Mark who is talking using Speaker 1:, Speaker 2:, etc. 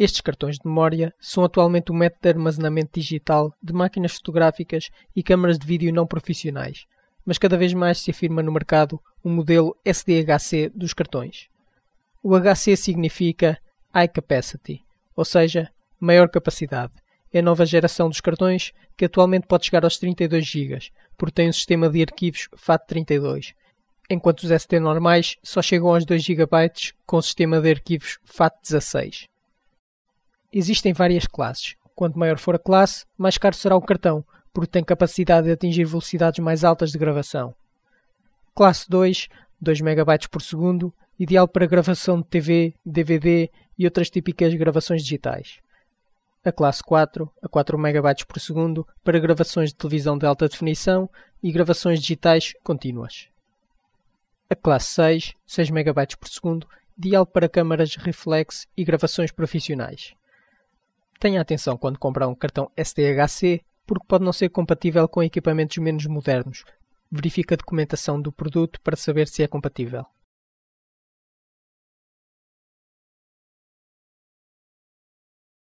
Speaker 1: Estes cartões de memória são atualmente o método de armazenamento digital de máquinas fotográficas e câmaras de vídeo não profissionais, mas cada vez mais se afirma no mercado o um modelo SDHC dos cartões. O HC significa High Capacity, ou seja, maior capacidade. É a nova geração dos cartões que atualmente pode chegar aos 32 GB, porque tem um sistema de arquivos FAT32, enquanto os SD normais só chegam aos 2 GB com o sistema de arquivos FAT16. Existem várias classes. Quanto maior for a classe, mais caro será o cartão, porque tem capacidade de atingir velocidades mais altas de gravação. Classe 2, 2 MB por segundo, ideal para gravação de TV, DVD e outras típicas gravações digitais. A classe 4, a 4 MB por segundo, para gravações de televisão de alta definição e gravações digitais contínuas. A classe 6, 6 MB por segundo, ideal para câmaras reflex e gravações profissionais. Tenha atenção quando comprar um cartão STHC, porque pode não ser compatível com equipamentos menos modernos. Verifique a documentação do produto para saber se é compatível.